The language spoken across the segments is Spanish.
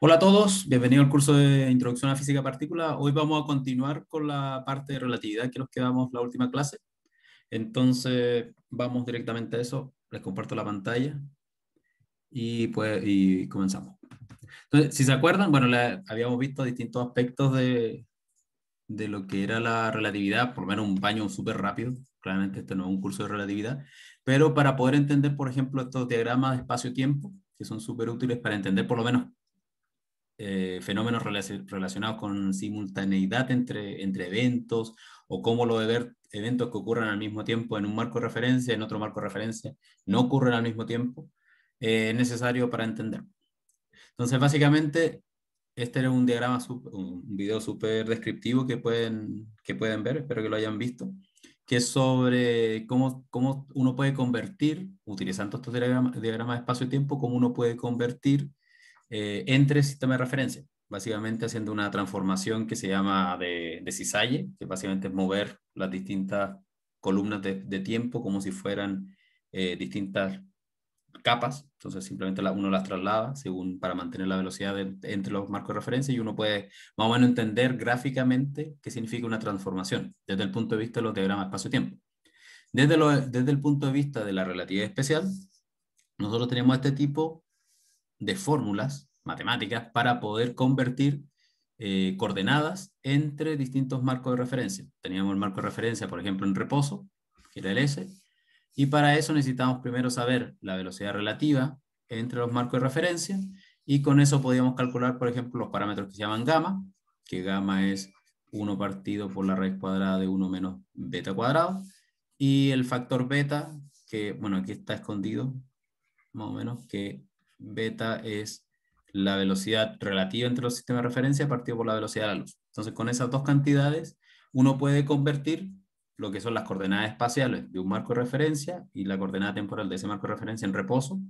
Hola a todos, bienvenidos al curso de Introducción a Física Partícula. Hoy vamos a continuar con la parte de relatividad que nos quedamos la última clase. Entonces, vamos directamente a eso. Les comparto la pantalla y, pues, comenzamos. si se acuerdan, bueno, habíamos visto distintos aspectos de, de lo que era la relatividad, por lo menos un baño súper rápido. Claramente, este no es un curso de relatividad, pero para poder entender, por ejemplo, estos diagramas de espacio-tiempo, que son súper útiles para entender por lo menos eh, fenómenos relacionados con simultaneidad entre, eventos o cómo lo de ver eventos que ocurren al mismo tiempo en un marco de referencia, en otro marco de referencia, no ocurren al mismo tiempo, eh, es necesario para entender. Entonces, básicamente, este era un diagrama, un video súper descriptivo que pueden, que pueden ver, espero que lo hayan visto, que es sobre cómo, uno puede convertir, utilizando estos diagramas, de espacio-tiempo, y cómo uno puede convertir eh, entre sistemas sistema de referencia, básicamente haciendo una transformación que se llama de, de que básicamente es mover las distintas columnas de, tiempo como si fueran eh, distintas capas, entonces simplemente la, uno las traslada según para mantener la velocidad entre los marcos de referencia y uno puede más o menos entender gráficamente qué significa una transformación desde el punto de vista de los diagramas espacio-tiempo. Desde, desde el punto de vista de la relatividad especial, nosotros tenemos este tipo de fórmulas matemáticas para poder convertir eh, coordenadas entre distintos marcos de referencia. Teníamos el marco de referencia, por ejemplo, en reposo, que era el S, y para eso necesitamos primero saber la velocidad relativa entre los marcos de referencia, y con eso podíamos calcular, por ejemplo, los parámetros que se llaman gamma, que gamma es 1 partido por la raíz cuadrada de 1 menos beta cuadrado, y el factor beta, que, bueno, aquí está escondido, más o menos, que beta es la velocidad relativa entre los sistemas de referencia partido por la velocidad de la luz. Entonces, con esas dos cantidades, uno puede convertir lo que son las coordenadas espaciales de un marco de referencia y la coordenada temporal de ese marco de referencia en reposo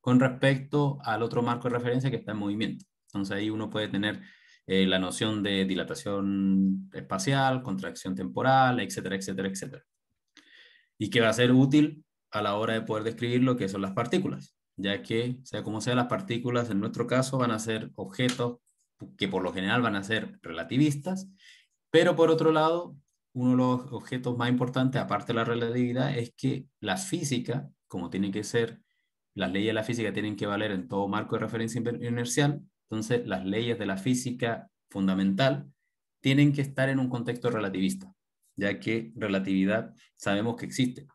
con respecto al otro marco de referencia que está en movimiento. Entonces ahí uno puede tener eh, la noción de dilatación espacial, contracción temporal, etcétera, etcétera, etcétera. Y que va a ser útil a la hora de poder describir lo que son las partículas ya que, sea como sea, las partículas en nuestro caso van a ser objetos que por lo general van a ser relativistas, pero por otro lado, uno de los objetos más importantes, aparte de la relatividad, es que la física, como tiene que ser, las leyes de la física tienen que valer en todo marco de referencia inercial, entonces las leyes de la física fundamental tienen que estar en un contexto relativista, ya que relatividad sabemos que existe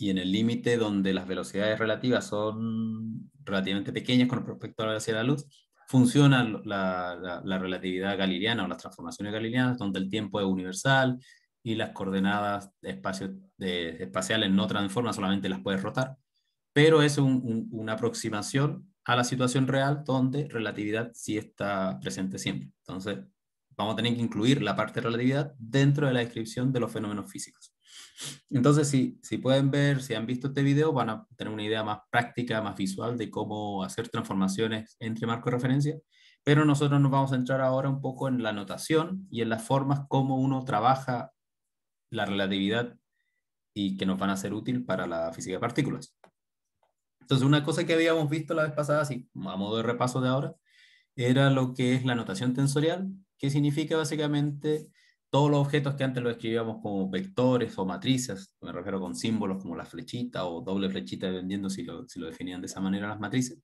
y en el límite donde las velocidades relativas son relativamente pequeñas con respecto a la velocidad de la luz, funciona la, relatividad galileana o las transformaciones galileanas, donde el tiempo es universal y las coordenadas espaciales no transforman, solamente las puedes rotar, pero es una aproximación a la situación real donde relatividad sí está presente siempre. Entonces, vamos a tener que incluir la parte de relatividad dentro de la descripción de los fenómenos físicos. Entonces, si, pueden ver, si han visto este video, van a tener una idea más práctica, más visual de cómo hacer transformaciones entre marcos de referencia, pero nosotros nos vamos a entrar ahora un poco en la notación y en las formas como uno trabaja la relatividad y que nos van a ser útil para la física de partículas. Entonces, una cosa que habíamos visto la vez pasada, así a modo de repaso de ahora, era lo que es la notación tensorial, que significa básicamente todos los objetos que antes los escribíamos como vectores o matrices, me refiero con símbolos como la flechita o doble flechita, dependiendo si lo, definían de esa manera las matrices,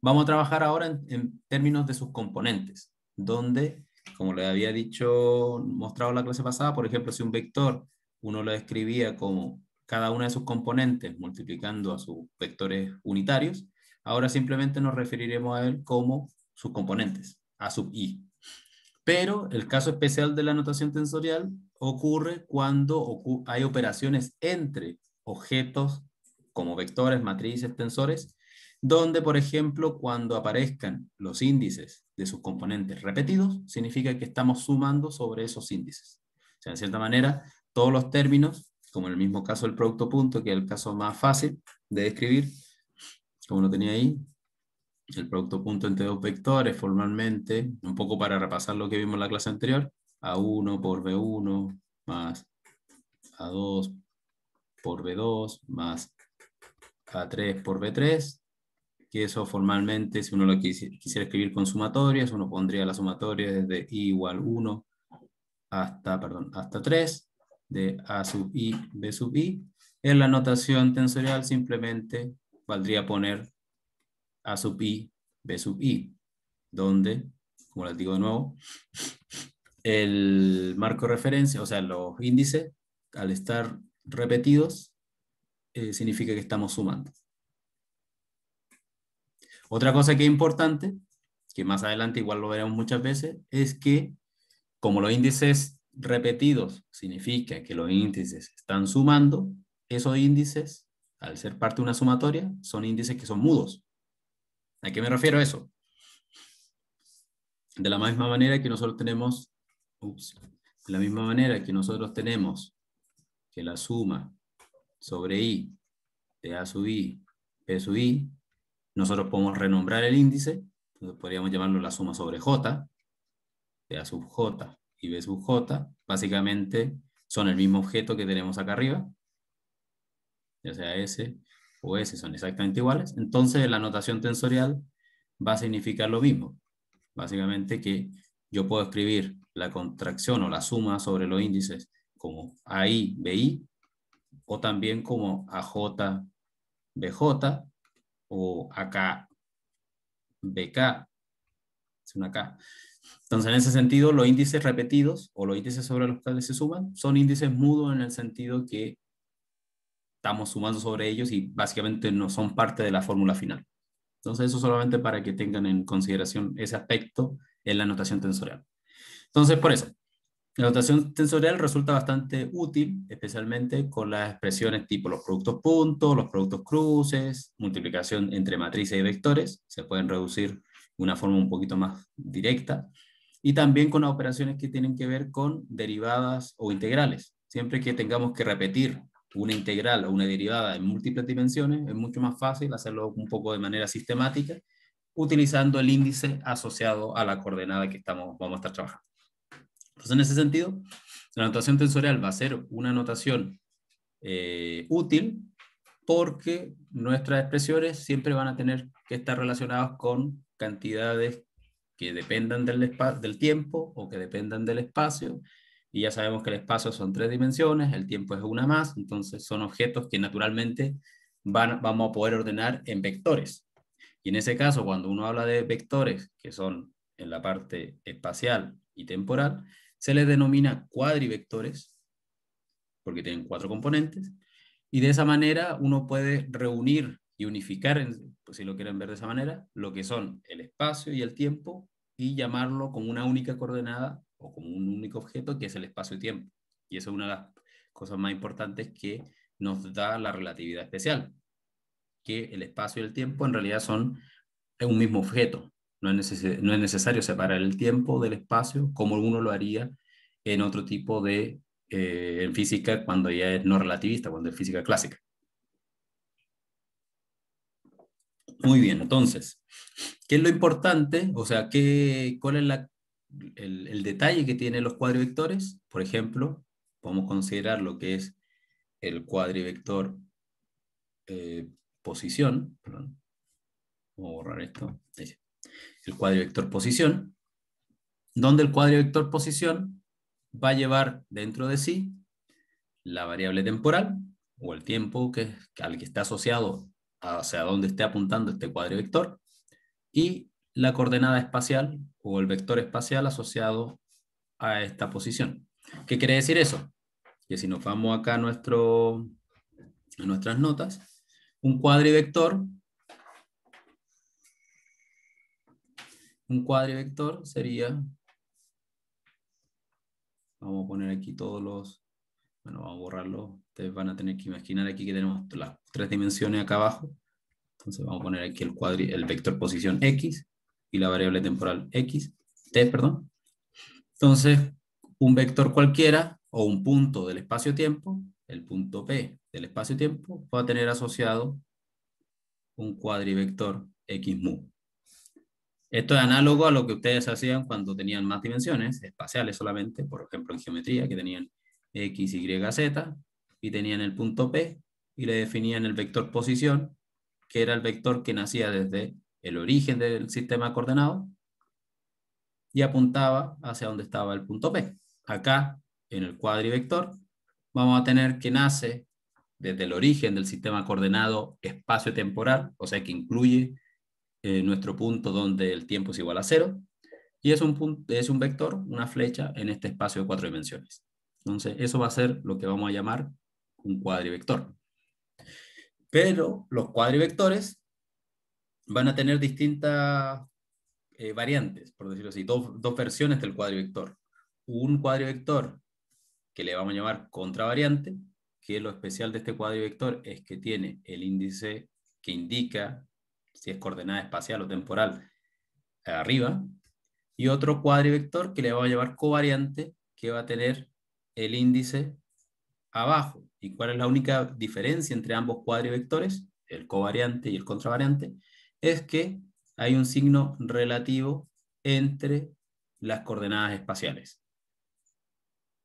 vamos a trabajar ahora en, términos de sus componentes, donde, como le había dicho, mostrado la clase pasada, por ejemplo, si un vector uno lo escribía como cada una de sus componentes multiplicando a sus vectores unitarios, ahora simplemente nos referiremos a él como sus componentes, a sub i, pero el caso especial de la notación tensorial ocurre cuando hay operaciones entre objetos como vectores, matrices, tensores, donde, por ejemplo, cuando aparezcan los índices de sus componentes repetidos, significa que estamos sumando sobre esos índices. O sea, en cierta manera, todos los términos, como en el mismo caso del producto punto, que es el caso más fácil de describir, como lo tenía ahí, el producto punto entre dos vectores formalmente, un poco para repasar lo que vimos en la clase anterior, A1 por B1 más A2 por B2 más A3 por B3, que eso formalmente, si uno lo quisiera, escribir con sumatorias, uno pondría la sumatoria desde I igual 1 hasta, perdón, hasta 3, de A sub I, B sub I. En la notación tensorial simplemente valdría poner a sub i, B sub i, donde, como les digo de nuevo, el marco de referencia, o sea, los índices, al estar repetidos, eh, significa que estamos sumando. Otra cosa que es importante, que más adelante igual lo veremos muchas veces, es que como los índices repetidos significa que los índices están sumando, esos índices, al ser parte de una sumatoria, son índices que son mudos. ¿A qué me refiero a eso? De la misma manera que nosotros tenemos, la misma manera que nosotros tenemos que la suma sobre i de a sub i, B sub i, nosotros podemos renombrar el índice, podríamos llamarlo la suma sobre j, de a sub j y b sub j, básicamente son el mismo objeto que tenemos acá arriba, ya sea s, o S son exactamente iguales, entonces la notación tensorial va a significar lo mismo. Básicamente que yo puedo escribir la contracción o la suma sobre los índices como AI, BI, o también como AJ, BJ, o AK, BK, es una K. Entonces, en ese sentido, los índices repetidos o los índices sobre los cuales se suman son índices mudos en el sentido que estamos sumando sobre ellos y básicamente no son parte de la fórmula final. Entonces, eso solamente para que tengan en consideración ese aspecto en la notación tensorial. Entonces, por eso, la notación tensorial resulta bastante útil, especialmente con las expresiones tipo los productos puntos, los productos cruces, multiplicación entre matrices y vectores, se pueden reducir de una forma un poquito más directa, y también con las operaciones que tienen que ver con derivadas o integrales. Siempre que tengamos que repetir una integral o una derivada en múltiples dimensiones, es mucho más fácil hacerlo un poco de manera sistemática utilizando el índice asociado a la coordenada que estamos, vamos a estar trabajando. Entonces, en ese sentido, la notación tensorial va a ser una notación eh, útil porque nuestras expresiones siempre van a tener que estar relacionadas con cantidades que dependan del, del tiempo o que dependan del espacio y ya sabemos que el espacio son tres dimensiones, el tiempo es una más, entonces son objetos que naturalmente vamos a poder ordenar en vectores. Y en ese caso, cuando uno habla de vectores, que son en la parte espacial y temporal, se les denomina cuadrivectores, porque tienen cuatro componentes, y de esa manera uno puede reunir y unificar, pues si lo quieren ver de esa manera, lo que son el espacio y el tiempo, y llamarlo con una única coordenada como un único objeto, que es el espacio y tiempo. Y eso es una de las cosas más importantes que nos da la relatividad especial, que el espacio y el tiempo en realidad son un mismo objeto. No es, necesario separar el tiempo del espacio como uno lo haría en otro tipo de eh, física cuando ya es no relativista, cuando es física clásica. Muy bien, entonces, ¿qué es lo importante? O sea, ¿qué, cuál, es la, el, detalle que tienen los cuadrivectores, por ejemplo, podemos considerar lo que es el cuadrivector eh, posición, perdón, voy a borrar esto, el cuadrivector posición, donde el cuadrivector posición va a llevar dentro de sí la variable temporal o el tiempo que, al que está asociado hacia dónde esté apuntando este cuadrivector y la coordenada espacial o el vector espacial asociado a esta posición. ¿Qué quiere decir eso? Que si nos vamos acá a, nuestro, a nuestras notas, un cuadrivector un cuadrivector sería vamos a poner aquí todos los bueno, vamos a borrarlo. Ustedes van a tener que imaginar aquí que tenemos las tres dimensiones acá abajo. Entonces vamos a poner aquí el, cuadri, el vector posición X y la variable temporal x, t, perdón. Entonces, un vector cualquiera o un punto del espacio-tiempo, el punto P del espacio-tiempo, va a tener asociado un cuadrivector x mu. Esto es análogo a lo que ustedes hacían cuando tenían más dimensiones, espaciales solamente, por ejemplo en geometría, que tenían x, y, z, y tenían el punto P, y le definían el vector posición, que era el vector que nacía desde el origen del sistema coordenado y apuntaba hacia donde estaba el punto P. Acá, en el cuadrivector, vamos a tener que nace desde el origen del sistema coordenado espacio-temporal, o sea que incluye eh, nuestro punto donde el tiempo es igual a cero, y es un, punto, es un vector, una flecha en este espacio de cuatro dimensiones. Entonces, eso va a ser lo que vamos a llamar un cuadrivector. Pero los cuadrivectores van a tener distintas eh, variantes, por decirlo así, dos, dos versiones del cuadrivector. Un cuadrivector que le vamos a llamar contravariante, que lo especial de este cuadrivector es que tiene el índice que indica si es coordenada espacial o temporal arriba, y otro cuadrivector que le vamos a llamar covariante, que va a tener el índice abajo. ¿Y cuál es la única diferencia entre ambos cuadrivectores? El covariante y el contravariante, es que hay un signo relativo entre las coordenadas espaciales.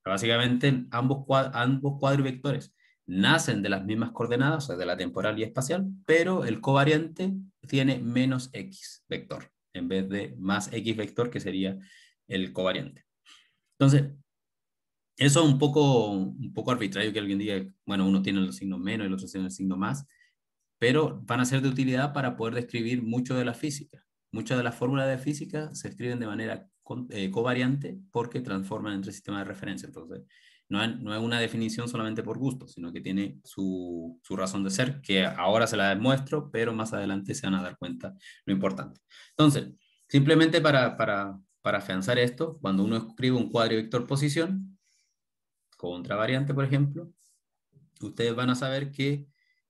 Básicamente, ambos, ambos cuadrivectores nacen de las mismas coordenadas, o sea, de la temporal y espacial, pero el covariante tiene menos x vector, en vez de más x vector, que sería el covariante. Entonces, eso es un poco, un poco arbitrario que alguien diga, bueno, uno tiene el signo menos, y el otro tiene el signo más, pero van a ser de utilidad para poder describir mucho de la física. Muchas de las fórmulas de física se escriben de manera eh, covariante porque transforman entre sistemas de referencia. Entonces, no es, una definición solamente por gusto, sino que tiene su, razón de ser, que ahora se la demuestro, pero más adelante se van a dar cuenta lo importante. Entonces, simplemente para, afianzar esto, cuando uno escribe un cuadro vector posición, contravariante, variante, por ejemplo, ustedes van a saber que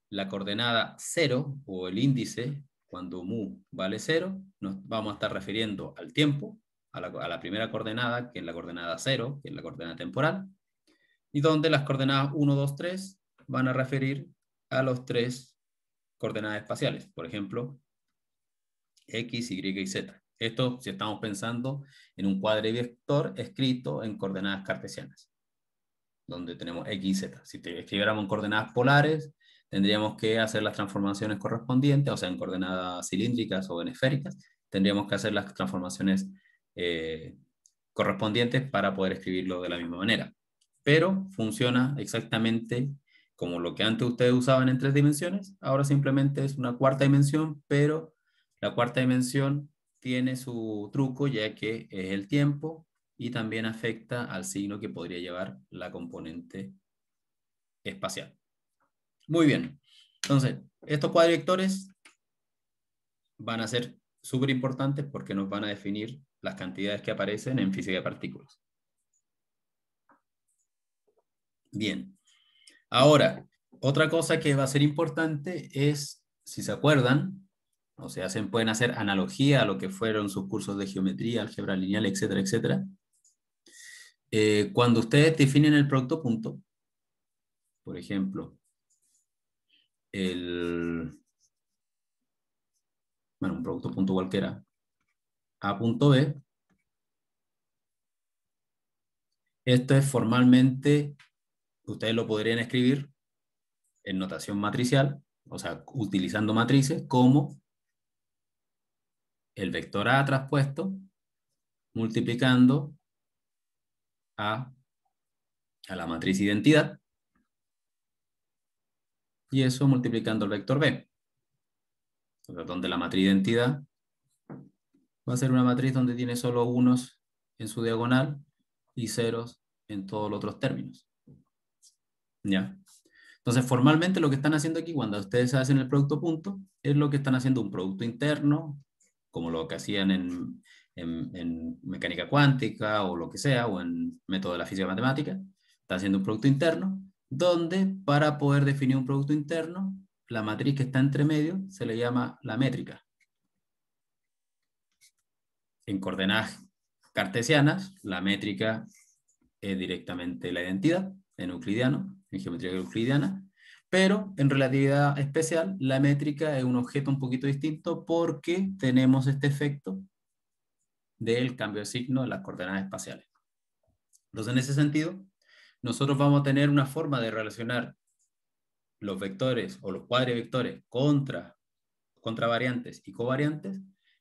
la coordenada 0 o el índice, cuando mu vale 0, nos vamos a estar refiriendo al tiempo, a la, primera coordenada, que es la coordenada 0, que es la coordenada temporal, y donde las coordenadas 1, 2, 3 van a referir a los tres coordenadas espaciales, por ejemplo, x, y y z. Esto si estamos pensando en un vector escrito en coordenadas cartesianas, donde tenemos x y z. Si te escribiéramos en coordenadas polares, tendríamos que hacer las transformaciones correspondientes, o sea, en coordenadas cilíndricas o en esféricas, tendríamos que hacer las transformaciones eh, correspondientes para poder escribirlo de la misma manera. Pero funciona exactamente como lo que antes ustedes usaban en tres dimensiones, ahora simplemente es una cuarta dimensión, pero la cuarta dimensión tiene su truco ya que es el tiempo y también afecta al signo que podría llevar la componente espacial. Muy bien. Entonces, estos cuadriectores van a ser súper importantes porque nos van a definir las cantidades que aparecen en física de partículas. Bien. Ahora, otra cosa que va a ser importante es, si se acuerdan, o sea, hacen, pueden hacer analogía a lo que fueron sus cursos de geometría, álgebra lineal, etcétera, etcétera. Eh, cuando ustedes definen el producto punto, por ejemplo, el, bueno, un producto punto cualquiera, A punto B, esto es formalmente, ustedes lo podrían escribir en notación matricial, o sea, utilizando matrices como el vector A traspuesto multiplicando a, a la matriz identidad y eso multiplicando el vector B. Donde la matriz de identidad va a ser una matriz donde tiene solo unos en su diagonal y ceros en todos los otros términos. ¿Ya? Entonces, formalmente lo que están haciendo aquí, cuando ustedes hacen el producto punto, es lo que están haciendo un producto interno, como lo que hacían en, mecánica cuántica o lo que sea, o en método de la física matemática. Están haciendo un producto interno donde para poder definir un producto interno, la matriz que está entre medio se le llama la métrica. En coordenadas cartesianas, la métrica es directamente la identidad, en euclidiano, en geometría euclidiana, pero en relatividad especial, la métrica es un objeto un poquito distinto porque tenemos este efecto del cambio de signo de las coordenadas espaciales. Entonces, en ese sentido, nosotros vamos a tener una forma de relacionar los vectores o los cuadrivectores contra, contra variantes y covariantes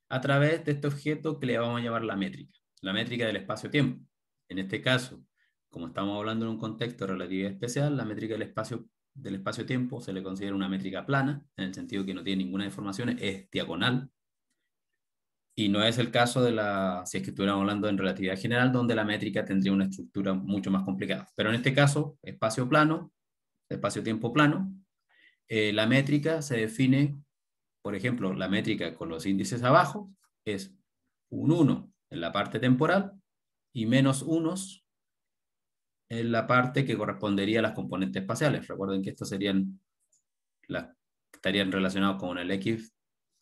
a través de este objeto que le vamos a llamar la métrica, la métrica del espacio-tiempo. En este caso, como estamos hablando en un contexto de relatividad especial, la métrica del espacio del espacio-tiempo se le considera una métrica plana, en el sentido que no tiene ninguna deformación, es diagonal, y no es el caso de la, si es que estuviéramos hablando en relatividad general, donde la métrica tendría una estructura mucho más complicada. Pero en este caso, espacio plano, espacio-tiempo plano, eh, la métrica se define, por ejemplo, la métrica con los índices abajo es un 1 en la parte temporal y menos unos en la parte que correspondería a las componentes espaciales. Recuerden que estos serían estarían relacionados con el X,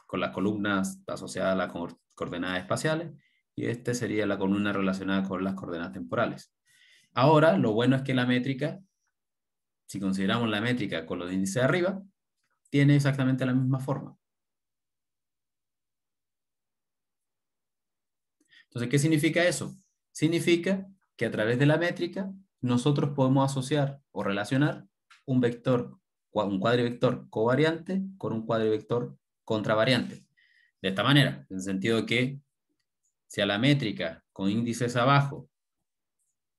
con las columnas asociadas a la coordenadas espaciales, y esta sería la columna relacionada con las coordenadas temporales. Ahora, lo bueno es que la métrica, si consideramos la métrica con los índices de arriba, tiene exactamente la misma forma. Entonces, ¿qué significa eso? Significa que a través de la métrica nosotros podemos asociar o relacionar un vector, un cuadrivector covariante con un cuadrivector contravariante de esta manera, en el sentido que si a la métrica con índices abajo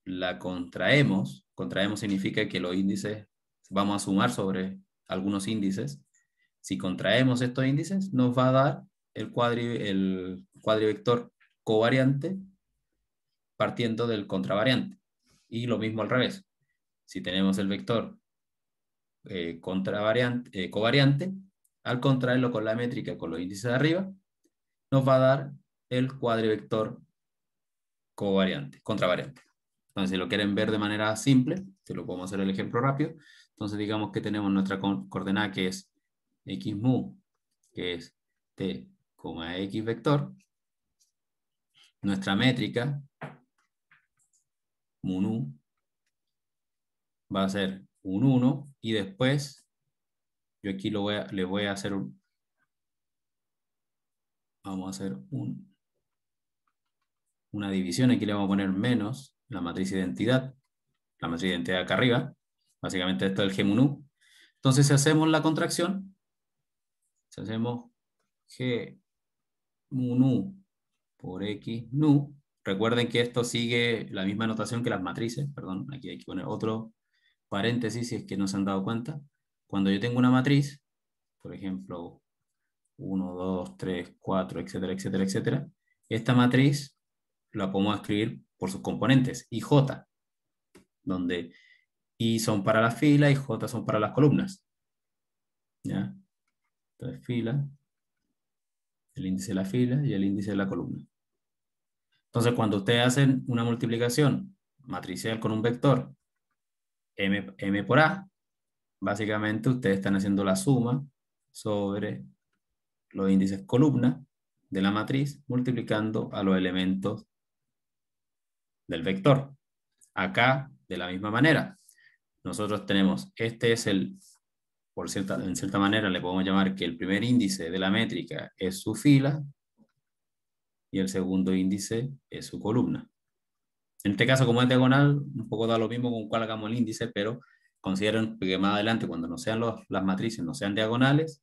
la contraemos, contraemos significa que los índices, vamos a sumar sobre algunos índices, si contraemos estos índices nos va a dar el, cuadri, cuadrivector covariante partiendo del contravariante. Y lo mismo al revés. Si tenemos el vector eh, eh, covariante, al contraerlo con la métrica con los índices de arriba, nos va a dar el cuadrivector covariante, contravariante. Entonces, si lo quieren ver de manera simple, te lo podemos hacer el ejemplo rápido, entonces digamos que tenemos nuestra coordenada que es x mu, que es t, x vector, nuestra métrica, mu nu, va a ser un 1, y después yo aquí lo voy a, voy a hacer un... Vamos a hacer un, una división. Aquí le vamos a poner menos la matriz identidad. La matriz identidad acá arriba. Básicamente esto es el nu Entonces si hacemos la contracción, si hacemos G nu por X nu, recuerden que esto sigue la misma notación que las matrices, perdón, aquí hay que poner otro paréntesis si es que no se han dado cuenta. Cuando yo tengo una matriz, por ejemplo, 1, 2, 3, 4, etcétera, etcétera, etcétera, esta matriz la podemos escribir por sus componentes, j. donde I son para la fila y J son para las columnas. ¿Ya? Entonces, fila, el índice de la fila y el índice de la columna. Entonces, cuando ustedes hacen una multiplicación matricial con un vector m, m por A, básicamente ustedes están haciendo la suma sobre los índices columna de la matriz multiplicando a los elementos del vector. Acá, de la misma manera, nosotros tenemos, este es el, por cierta, en cierta manera le podemos llamar que el primer índice de la métrica es su fila y el segundo índice es su columna. En este caso, como es diagonal, un poco da lo mismo con cuál hagamos el índice, pero consideran que más adelante, cuando no sean las matrices, no sean diagonales,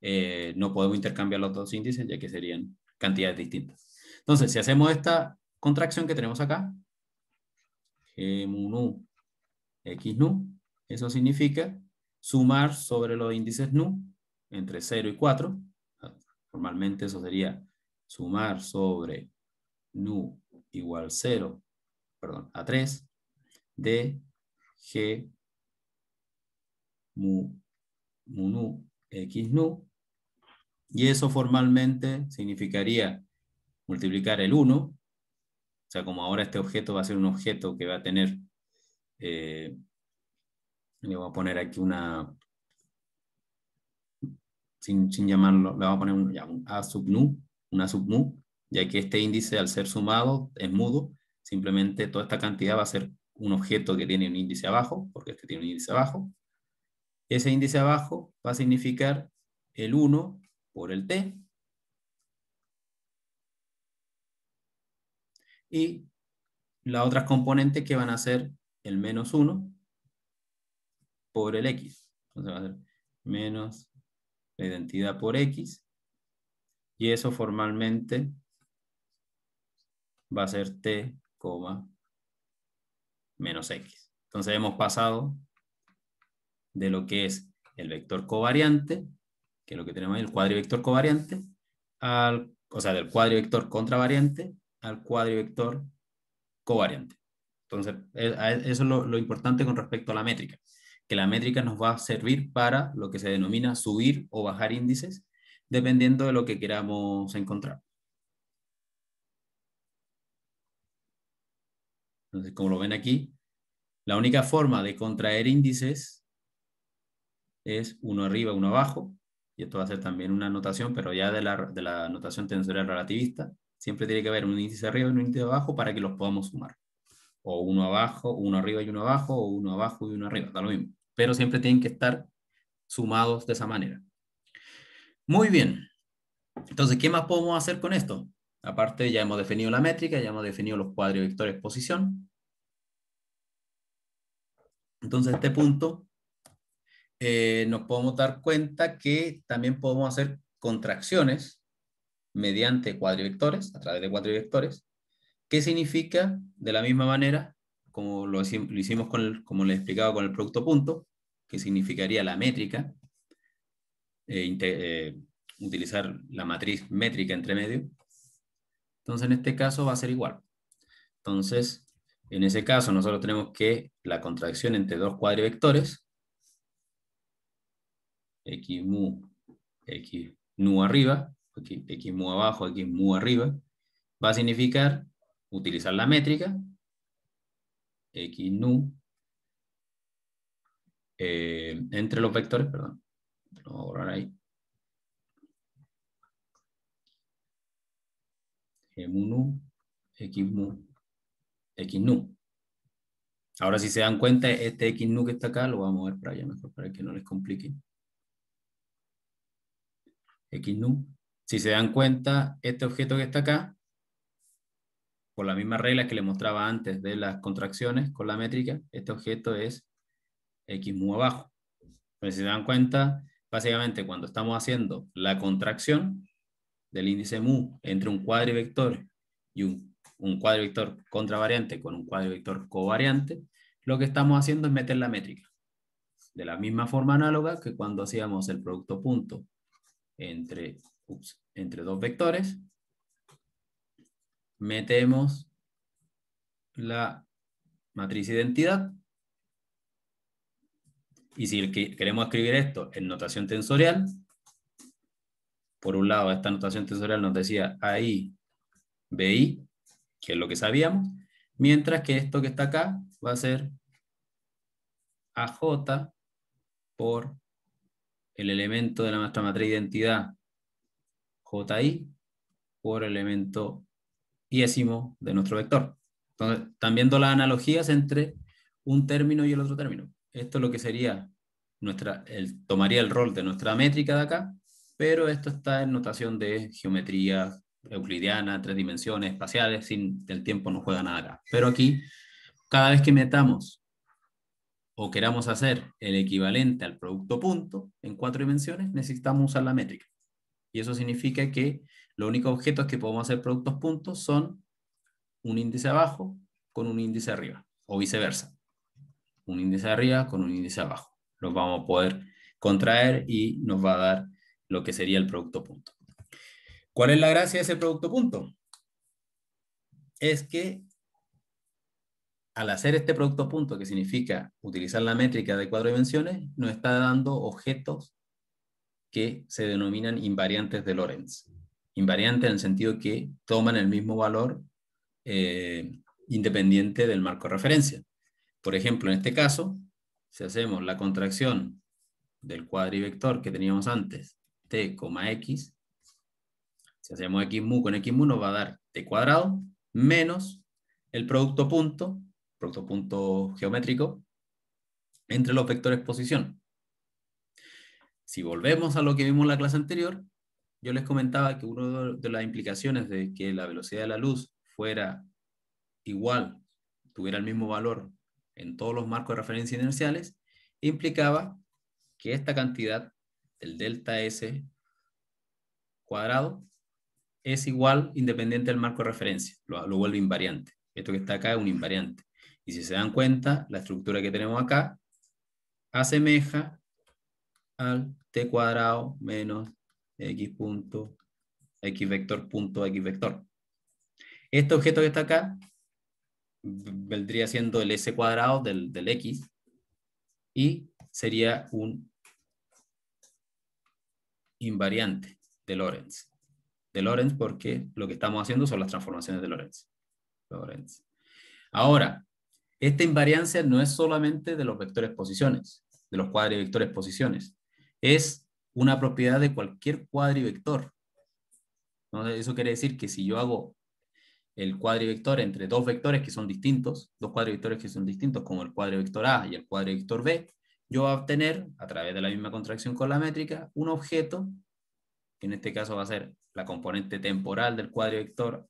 eh, no podemos intercambiar los dos índices, ya que serían cantidades distintas. Entonces, si hacemos esta contracción que tenemos acá, g nu, x nu, eso significa sumar sobre los índices nu entre 0 y 4. Formalmente eso sería sumar sobre nu igual 0, perdón, a 3 de g mu, mu nu, x nu, y eso formalmente significaría multiplicar el 1, o sea, como ahora este objeto va a ser un objeto que va a tener, eh, le voy a poner aquí una, sin, llamarlo, le voy a poner un, a sub nu, una sub mu, ya que este índice al ser sumado es mudo, simplemente toda esta cantidad va a ser un objeto que tiene un índice abajo, porque este tiene un índice abajo, ese índice abajo va a significar el 1 por el t. Y las otras componentes que van a ser el menos 1 por el x. Entonces va a ser menos la identidad por x. Y eso formalmente va a ser t, menos x. Entonces hemos pasado de lo que es el vector covariante, que es lo que tenemos ahí, el cuadrivector covariante, al, o sea, del cuadrivector contravariante al cuadrivector covariante. Entonces, eso es lo, lo, importante con respecto a la métrica, que la métrica nos va a servir para lo que se denomina subir o bajar índices, dependiendo de lo que queramos encontrar. Entonces, como lo ven aquí, la única forma de contraer índices es uno arriba, uno abajo, y esto va a ser también una notación, pero ya de la, de la notación tensorial relativista, siempre tiene que haber un índice arriba y un índice abajo para que los podamos sumar. O uno abajo, uno arriba y uno abajo, o uno abajo y uno arriba, da lo mismo. Pero siempre tienen que estar sumados de esa manera. Muy bien. Entonces, ¿qué más podemos hacer con esto? Aparte, ya hemos definido la métrica, ya hemos definido los cuadrivectores vectores, posición. Entonces, este punto eh, nos podemos dar cuenta que también podemos hacer contracciones mediante cuadrivectores, a través de cuadrivectores, que significa, de la misma manera, como lo, hicimos con el, como les explicaba con el producto punto, que significaría la métrica, eh, eh, utilizar la matriz métrica entre medio. Entonces, en este caso va a ser igual. Entonces, en ese caso, nosotros tenemos que la contracción entre dos cuadrivectores X mu, X nu arriba, X, mu abajo, X mu arriba, va a significar utilizar la métrica, X nu, eh, entre los vectores, perdón, lo voy a borrar ahí, mu nu, X mu, X nu. Ahora si se dan cuenta, este X nu que está acá lo vamos a mover para allá mejor, para que no les complique nu, Si se dan cuenta, este objeto que está acá, por la misma regla que le mostraba antes de las contracciones con la métrica, este objeto es x mu abajo. Pero si se dan cuenta, básicamente cuando estamos haciendo la contracción del índice mu entre un cuadrivector y un, un cuadrivector contravariante con un cuadrivector covariante, lo que estamos haciendo es meter la métrica. De la misma forma análoga que cuando hacíamos el producto punto entre, entre dos vectores. Metemos la matriz identidad. Y si queremos escribir esto en notación tensorial, por un lado esta notación tensorial nos decía AI, BI, que es lo que sabíamos, mientras que esto que está acá va a ser AJ por el elemento de nuestra matriz de identidad JI por elemento yésimo de nuestro vector. Entonces, también viendo las analogías entre un término y el otro término. Esto es lo que sería, nuestra, el, tomaría el rol de nuestra métrica de acá, pero esto está en notación de geometría euclidiana, tres dimensiones, espaciales, sin el tiempo no juega nada acá. Pero aquí, cada vez que metamos o queramos hacer el equivalente al producto punto en cuatro dimensiones, necesitamos usar la métrica. Y eso significa que los únicos objetos que podemos hacer productos puntos son un índice abajo con un índice arriba, o viceversa. Un índice arriba con un índice abajo. Los vamos a poder contraer y nos va a dar lo que sería el producto punto. ¿Cuál es la gracia de ese producto punto? Es que al hacer este producto punto, que significa utilizar la métrica de cuatro dimensiones, nos está dando objetos que se denominan invariantes de Lorentz. Invariantes en el sentido que toman el mismo valor eh, independiente del marco de referencia. Por ejemplo, en este caso, si hacemos la contracción del cuadrivector que teníamos antes, t, x, si hacemos x mu con x mu nos va a dar t cuadrado menos el producto punto producto punto geométrico, entre los vectores posición. Si volvemos a lo que vimos en la clase anterior, yo les comentaba que una de las implicaciones de que la velocidad de la luz fuera igual, tuviera el mismo valor en todos los marcos de referencia inerciales, implicaba que esta cantidad el delta S cuadrado es igual independiente del marco de referencia, lo, lo vuelve invariante. Esto que está acá es un invariante. Y si se dan cuenta, la estructura que tenemos acá asemeja al t cuadrado menos x punto x vector punto x vector. Este objeto que está acá vendría siendo el s cuadrado del, x y sería un invariante de Lorentz. De Lorentz porque lo que estamos haciendo son las transformaciones de Lorentz. Lorentz. Ahora, esta invariancia no es solamente de los vectores posiciones, de los cuadrivectores posiciones, es una propiedad de cualquier cuadrivector. Entonces, eso quiere decir que si yo hago el cuadrivector entre dos vectores que son distintos, dos cuadrivectores que son distintos, como el cuadrivector A y el cuadrivector B, yo voy a obtener, a través de la misma contracción con la métrica, un objeto, que en este caso va a ser la componente temporal del cuadrivector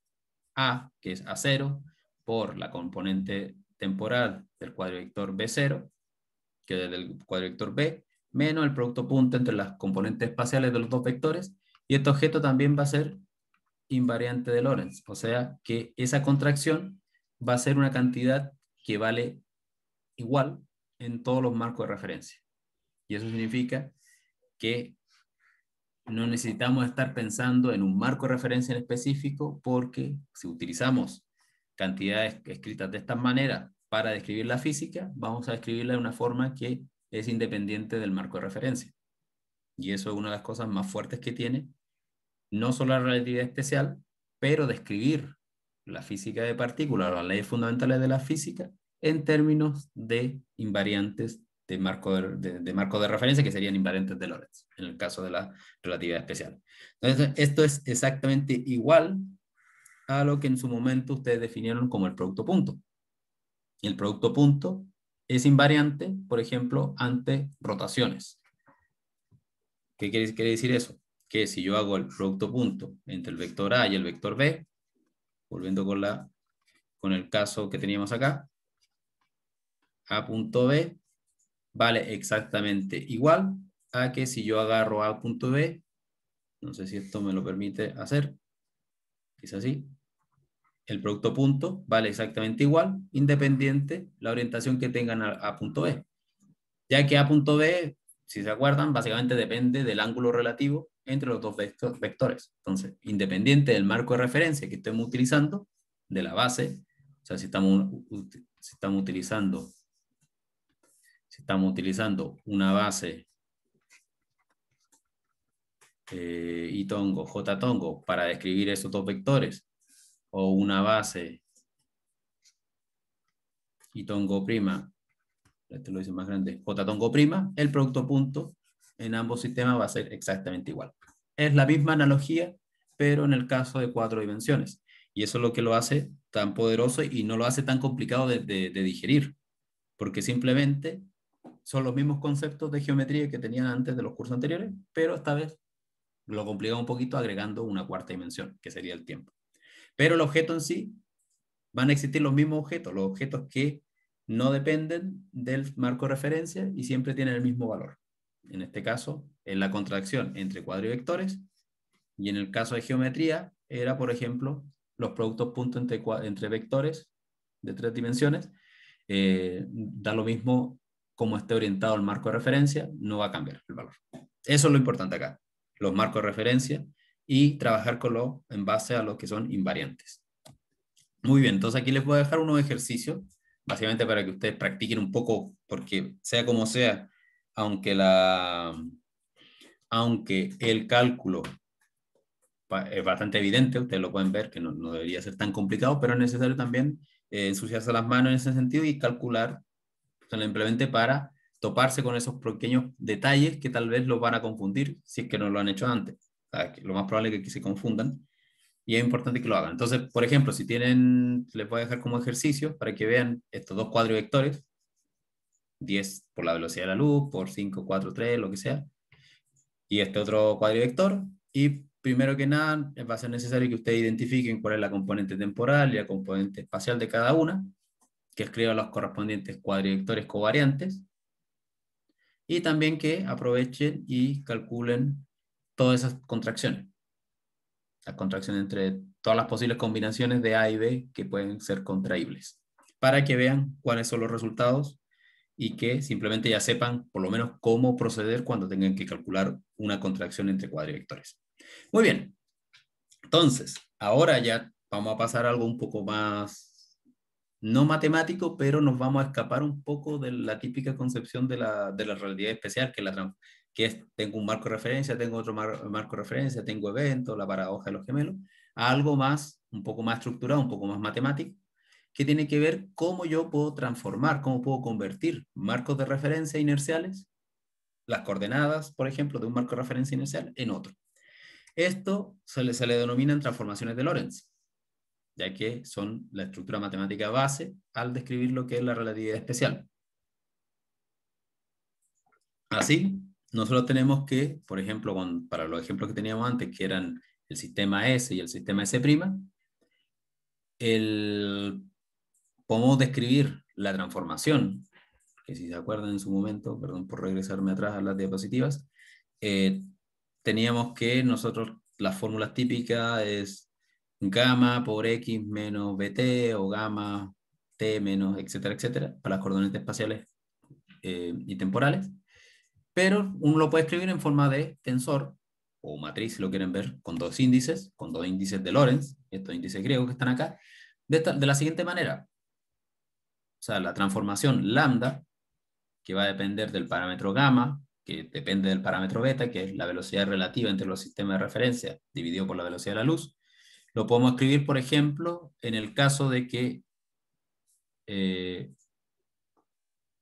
A, que es A0, por la componente temporal del cuadrivector B0, que es del cuadrivector B, menos el producto punto entre las componentes espaciales de los dos vectores, y este objeto también va a ser invariante de Lorentz, o sea que esa contracción va a ser una cantidad que vale igual en todos los marcos de referencia. Y eso significa que no necesitamos estar pensando en un marco de referencia en específico porque si utilizamos cantidades escritas de esta manera para describir la física, vamos a describirla de una forma que es independiente del marco de referencia. Y eso es una de las cosas más fuertes que tiene, no solo la relatividad especial, pero describir la física de partículas, las leyes fundamentales de la física, en términos de invariantes de marco de, de marco de referencia, que serían invariantes de Lorentz, en el caso de la relatividad especial. Entonces, esto es exactamente igual a lo que en su momento ustedes definieron como el producto punto. Y el producto punto es invariante, por ejemplo, ante rotaciones. ¿Qué quiere, decir eso? Que si yo hago el producto punto entre el vector A y el vector B, volviendo con, la, con el caso que teníamos acá, A punto B vale exactamente igual a que si yo agarro A punto B, no sé si esto me lo permite hacer, quizás así el producto punto vale exactamente igual, independiente la orientación que tengan a, punto B. Ya que a punto B, si se acuerdan, básicamente depende del ángulo relativo entre los dos vectores. Entonces, independiente del marco de referencia que estemos utilizando, de la base, o sea, si estamos, estamos utilizando si estamos utilizando una base eh, y tongo, j tongo, para describir esos dos vectores o una base y tongo prima, este lo dice más grande, J tongo prima, el producto punto en ambos sistemas va a ser exactamente igual. Es la misma analogía, pero en el caso de cuatro dimensiones. Y eso es lo que lo hace tan poderoso y no lo hace tan complicado de, digerir, porque simplemente son los mismos conceptos de geometría que tenían antes de los cursos anteriores, pero esta vez lo complica un poquito agregando una cuarta dimensión, que sería el tiempo. Pero el objeto en sí, van a existir los mismos objetos, los objetos que no dependen del marco de referencia y siempre tienen el mismo valor. En este caso, en la contracción entre cuadro y vectores, y en el caso de geometría, era, por ejemplo, los productos punto entre, entre vectores de tres dimensiones. Eh, da lo mismo como esté orientado el marco de referencia, no va a cambiar el valor. Eso es lo importante acá. Los marcos de referencia y trabajar con lo, en base a lo que son invariantes. Muy bien, entonces aquí les voy a dejar unos ejercicios, básicamente para que ustedes practiquen un poco, porque sea como sea, aunque, la, aunque el cálculo es bastante evidente, ustedes lo pueden ver, que no, debería ser tan complicado, pero es necesario también eh, ensuciarse las manos en ese sentido y calcular simplemente para toparse con esos pequeños detalles que tal vez los van a confundir si es que no lo han hecho antes lo más probable es que se confundan y es importante que lo hagan. Entonces, por ejemplo, si tienen, les voy a dejar como ejercicio para que vean estos dos cuadrivectores, 10 por la velocidad de la luz, por 5, 4, 3, lo que sea, y este otro cuadrivector, y primero que nada va a ser necesario que ustedes identifiquen cuál es la componente temporal y la componente espacial de cada una, que escriban los correspondientes cuadrivectores covariantes, y también que aprovechen y calculen todas esas contracciones. La contracción entre todas las posibles combinaciones de A y B que pueden ser contraíbles. Para que vean cuáles son los resultados y que simplemente ya sepan por lo menos cómo proceder cuando tengan que calcular una contracción entre cuadrivectores. Muy bien. Entonces, ahora ya vamos a pasar algo un poco más no matemático, pero nos vamos a escapar un poco de la típica concepción de la, realidad especial, que es la, que es, tengo un marco de referencia, tengo otro marco de referencia, tengo eventos, la paradoja de los gemelos, algo más, un poco más estructurado, un poco más matemático, que tiene que ver cómo yo puedo transformar, cómo puedo convertir marcos de referencia inerciales, las coordenadas, por ejemplo, de un marco de referencia inercial en otro. Esto se le, se le denominan transformaciones de Lorentz, ya que son la estructura matemática base al describir lo que es la relatividad especial. Así, nosotros tenemos que, por ejemplo, con, para los ejemplos que teníamos antes, que eran el sistema S y el sistema S', el, podemos describir la transformación, que si se acuerdan en su momento, perdón por regresarme atrás a las diapositivas, eh, teníamos que nosotros, las fórmula típica es gamma por x menos bt o gamma t menos, etcétera, etcétera, para las coordenadas espaciales eh, y temporales pero uno lo puede escribir en forma de tensor o matriz, si lo quieren ver, con dos índices, con dos índices de Lorentz, estos índices griegos que están acá, de, la siguiente manera. O sea, la transformación lambda, que va a depender del parámetro gamma, que depende del parámetro beta, que es la velocidad relativa entre los sistemas de referencia, dividido por la velocidad de la luz, lo podemos escribir, por ejemplo, en el caso de que eh,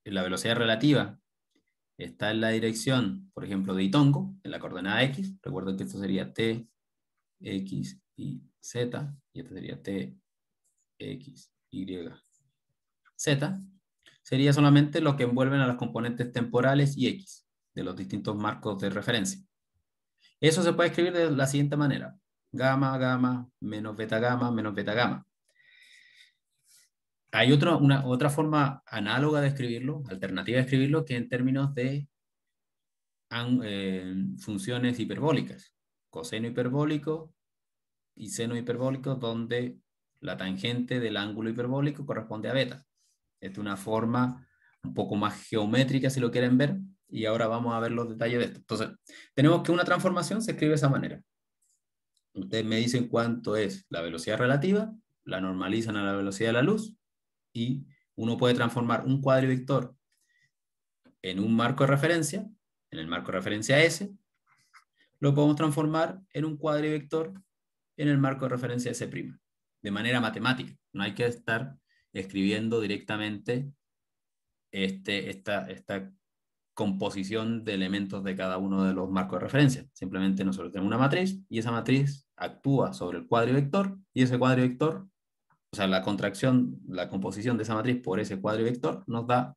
la velocidad relativa está en la dirección, por ejemplo, de Itongo, en la coordenada X. Recuerden que esto sería T, X y Z, y esto sería T, X, Y, Z. Sería solamente lo que envuelven a las componentes temporales y X, de los distintos marcos de referencia. Eso se puede escribir de la siguiente manera. Gamma, gamma, menos beta gamma, menos beta gamma hay una, otra forma análoga de escribirlo, alternativa de escribirlo, que en términos de eh, funciones hiperbólicas, coseno hiperbólico y seno hiperbólico, donde la tangente del ángulo hiperbólico corresponde a beta. Esta es una forma un poco más geométrica, si lo quieren ver, y ahora vamos a ver los detalles de esto. Entonces, tenemos que una transformación se escribe de esa manera. Ustedes me dicen cuánto es la velocidad relativa, la normalizan a la velocidad de la luz, y uno puede transformar un cuadrivector en un marco de referencia, en el marco de referencia S, lo podemos transformar en un cuadrivector en el marco de referencia S', de manera matemática. No hay que estar escribiendo directamente este, esta, esta composición de elementos de cada uno de los marcos de referencia. Simplemente nosotros tenemos una matriz y esa matriz actúa sobre el cuadrivector y ese cuadrivector o sea, la contracción, la composición de esa matriz por ese vector, nos da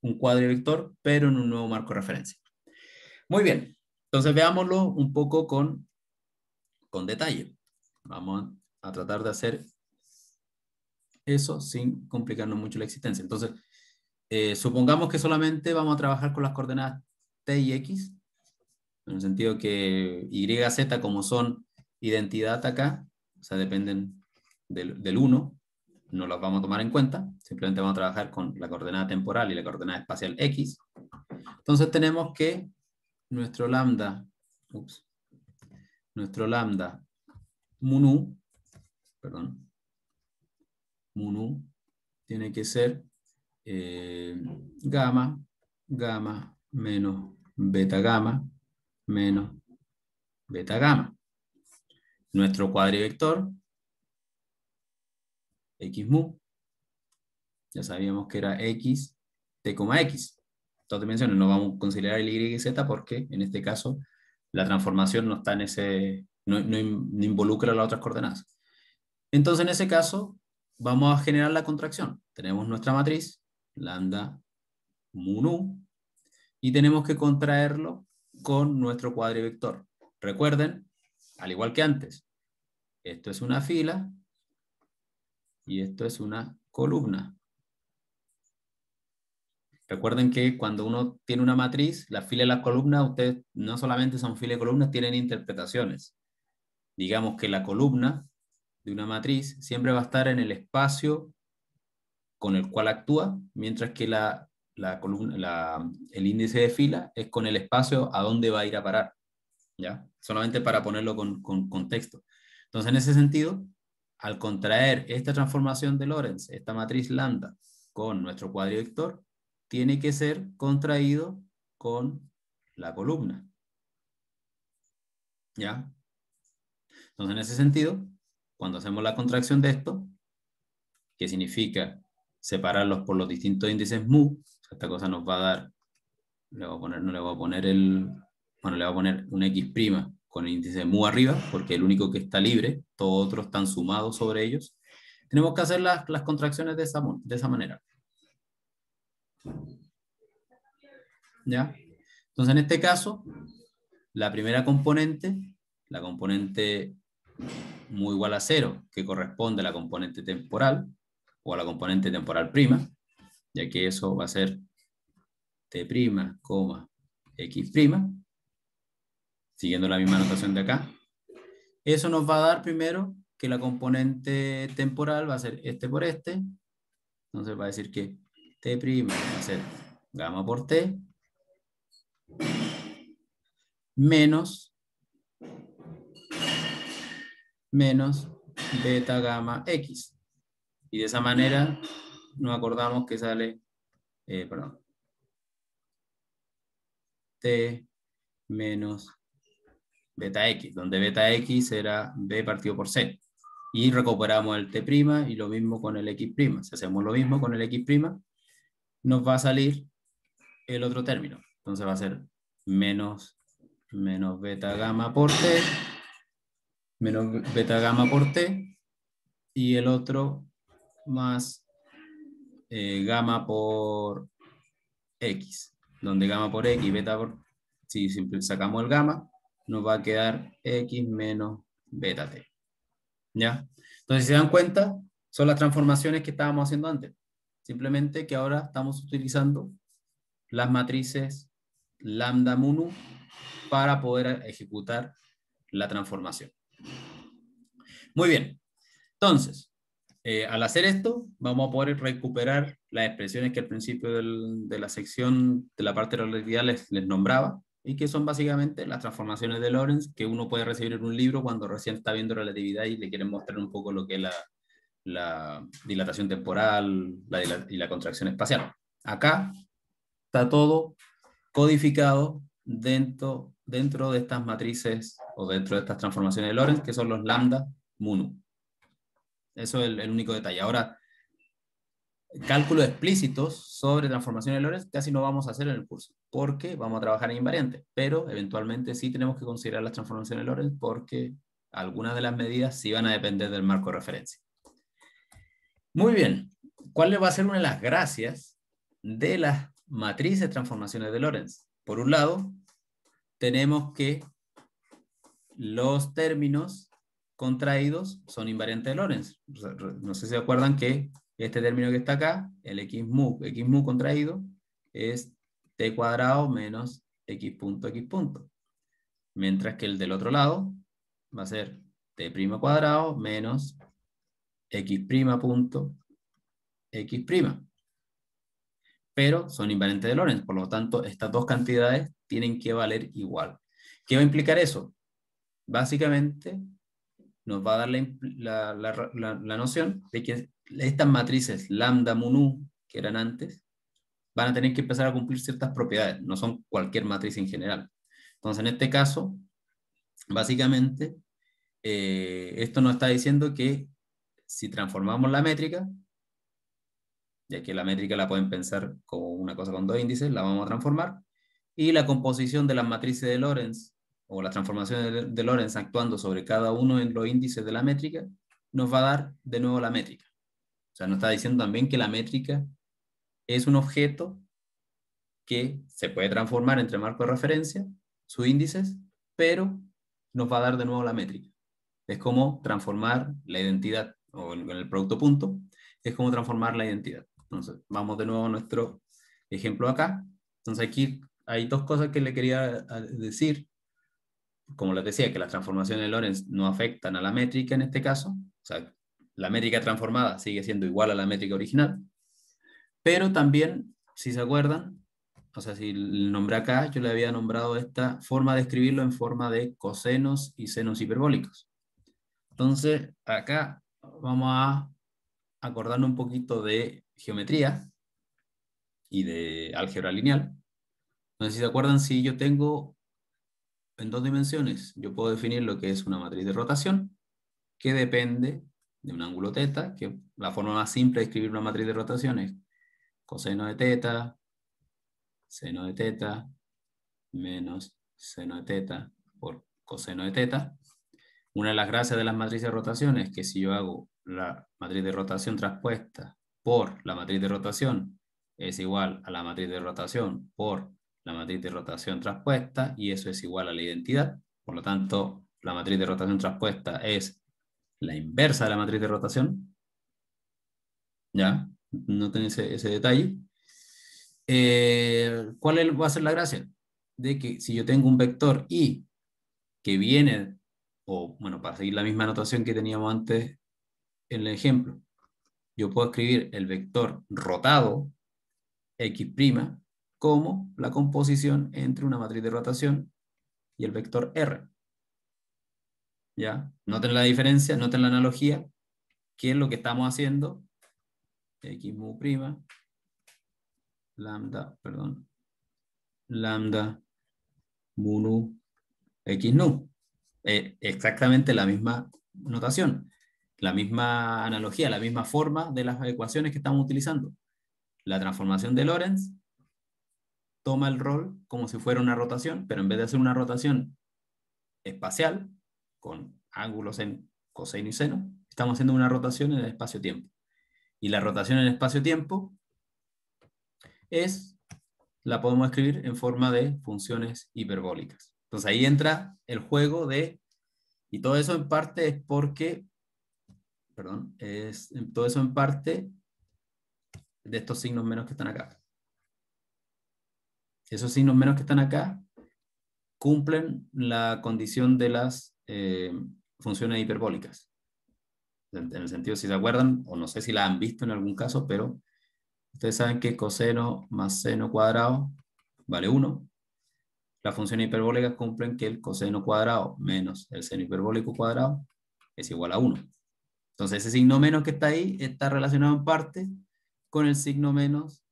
un vector, pero en un nuevo marco de referencia. Muy bien, entonces veámoslo un poco con, con detalle. Vamos a tratar de hacer eso sin complicarnos mucho la existencia. Entonces, eh, supongamos que solamente vamos a trabajar con las coordenadas t y x, en el sentido que y, z como son identidad acá, o sea, dependen del, del 1, no las vamos a tomar en cuenta, simplemente vamos a trabajar con la coordenada temporal y la coordenada espacial X. Entonces tenemos que nuestro lambda, nuestro lambda munu, perdón, munu tiene que ser eh, gamma, gamma menos beta gamma menos beta gamma. Nuestro cuadrivector X mu. Ya sabíamos que era X, T, X. Entonces dimensiones, no vamos a considerar el Y y Z porque en este caso la transformación no está en ese, no, involucra las otras coordenadas. Entonces en ese caso vamos a generar la contracción. Tenemos nuestra matriz, lambda, mu, nu, y tenemos que contraerlo con nuestro cuadrivector. Recuerden, al igual que antes, esto es una fila y esto es una columna. Recuerden que cuando uno tiene una matriz, la fila y la columna, ustedes no solamente son filas y columnas, tienen interpretaciones. Digamos que la columna de una matriz siempre va a estar en el espacio con el cual actúa, mientras que la, columna, el índice de fila es con el espacio a dónde va a ir a parar. ¿ya? Solamente para ponerlo con, con contexto. Entonces, en ese sentido, al contraer esta transformación de Lorentz, esta matriz lambda, con nuestro vector, tiene que ser contraído con la columna. ¿Ya? Entonces, en ese sentido, cuando hacemos la contracción de esto, que significa separarlos por los distintos índices mu, esta cosa nos va a dar, le voy a poner, no le voy a poner el, bueno, le voy a poner un x prima con el índice mu arriba, porque el único que está libre, todos otros están sumados sobre ellos, tenemos que hacer las, contracciones de esa, de esa manera. ¿Ya? Entonces, en este caso, la primera componente, la componente mu igual a cero, que corresponde a la componente temporal, o a la componente temporal prima, ya que eso va a ser t', x', siguiendo la misma notación de acá. Eso nos va a dar primero que la componente temporal va a ser este por este. Entonces va a decir que T' va a ser gamma por T menos menos beta gamma X. Y de esa manera nos acordamos que sale, eh, perdón, T menos beta x, donde beta x era b partido por c. Y recuperamos el t' y lo mismo con el x'. Si hacemos lo mismo con el x', nos va a salir el otro término. Entonces va a ser menos, menos beta gamma por t, menos beta gamma por t, y el otro más eh, gamma por x, donde gamma por x, beta por... Si, simplemente sacamos el gamma, nos va a quedar X menos beta T. ¿Ya? Entonces, si se dan cuenta, son las transformaciones que estábamos haciendo antes. Simplemente que ahora estamos utilizando las matrices lambda munu para poder ejecutar la transformación. Muy bien. Entonces, eh, al hacer esto, vamos a poder recuperar las expresiones que al principio de la sección de la parte de la realidad les nombraba y que son básicamente las transformaciones de Lorentz que uno puede recibir en un libro cuando recién está viendo la relatividad y le quieren mostrar un poco lo que es la, dilatación temporal y la contracción espacial. Acá está todo codificado dentro, dentro de estas matrices o dentro de estas transformaciones de Lorentz, que son los lambda, mu. Eso es el único detalle. Ahora, cálculos explícitos sobre transformaciones de Lorentz casi no vamos a hacer en el curso, porque vamos a trabajar en invariantes, pero eventualmente sí tenemos que considerar las transformaciones de Lorentz porque algunas de las medidas sí van a depender del marco de referencia. Muy bien, ¿cuál le va a ser una de las gracias de las matrices transformaciones de Lorentz? Por un lado, tenemos que los términos contraídos son invariantes de Lorentz. No sé si se acuerdan que este término que está acá, el x mu, x contraído, es t cuadrado menos x punto x punto. Mientras que el del otro lado va a ser t prima cuadrado menos x prima punto x prima. Pero son invariantes de Lorentz, por lo tanto estas dos cantidades tienen que valer igual. ¿Qué va a implicar eso? Básicamente nos va a dar la, la noción de que estas matrices lambda mu que eran antes, van a tener que empezar a cumplir ciertas propiedades, no son cualquier matriz en general. Entonces, en este caso, básicamente, eh, esto nos está diciendo que si transformamos la métrica, ya que la métrica la pueden pensar como una cosa con dos índices, la vamos a transformar, y la composición de las matrices de Lorentz, o las transformaciones de Lorentz actuando sobre cada uno de los índices de la métrica, nos va a dar de nuevo la métrica. O sea, nos está diciendo también que la métrica es un objeto que se puede transformar entre marco de referencia, sus índices, pero nos va a dar de nuevo la métrica. Es como transformar la identidad, o en el producto punto, es como transformar la identidad. Entonces, vamos de nuevo a nuestro ejemplo acá. Entonces, aquí hay dos cosas que le quería decir. Como les decía, que las transformaciones de Lorentz no afectan a la métrica en este caso. O sea, la métrica transformada sigue siendo igual a la métrica original, pero también, si se acuerdan, o sea, si el nombre acá, yo le había nombrado esta forma de escribirlo en forma de cosenos y senos hiperbólicos. Entonces, acá vamos a acordarnos un poquito de geometría y de álgebra lineal. Entonces, si se acuerdan, si yo tengo en dos dimensiones, yo puedo definir lo que es una matriz de rotación, que depende de un ángulo teta, que la forma más simple de escribir una matriz de rotación es coseno de teta, seno de teta, menos seno de teta por coseno de teta. Una de las gracias de las matrices de rotación es que si yo hago la matriz de rotación traspuesta por la matriz de rotación es igual a la matriz de rotación por la matriz de rotación traspuesta, y eso es igual a la identidad. Por lo tanto, la matriz de rotación traspuesta es la inversa de la matriz de rotación. ¿Ya? No tenéis ese, detalle. Eh, ¿Cuál va a ser la gracia? De que si yo tengo un vector y que viene, o bueno, para seguir la misma anotación que teníamos antes en el ejemplo, yo puedo escribir el vector rotado x' como la composición entre una matriz de rotación y el vector r. ¿ya? Noten la diferencia, noten la analogía, qué es lo que estamos haciendo, x mu prima, lambda, perdón, lambda mu nu, x nu. Eh, exactamente la misma notación, la misma analogía, la misma forma de las ecuaciones que estamos utilizando. La transformación de Lorentz toma el rol como si fuera una rotación, pero en vez de hacer una rotación espacial, con ángulos en coseno y seno, estamos haciendo una rotación en el espacio-tiempo. Y la rotación en el espacio-tiempo es, la podemos escribir en forma de funciones hiperbólicas. Entonces ahí entra el juego de, y todo eso en parte es porque, perdón, es, todo eso en parte de estos signos menos que están acá. Esos signos menos que están acá cumplen la condición de las eh, funciones hiperbólicas. En el sentido, si se acuerdan, o no sé si la han visto en algún caso, pero ustedes saben que coseno más seno cuadrado vale 1. Las funciones hiperbólicas cumplen que el coseno cuadrado menos el seno hiperbólico cuadrado es igual a 1. Entonces ese signo menos que está ahí está relacionado en parte con el signo menos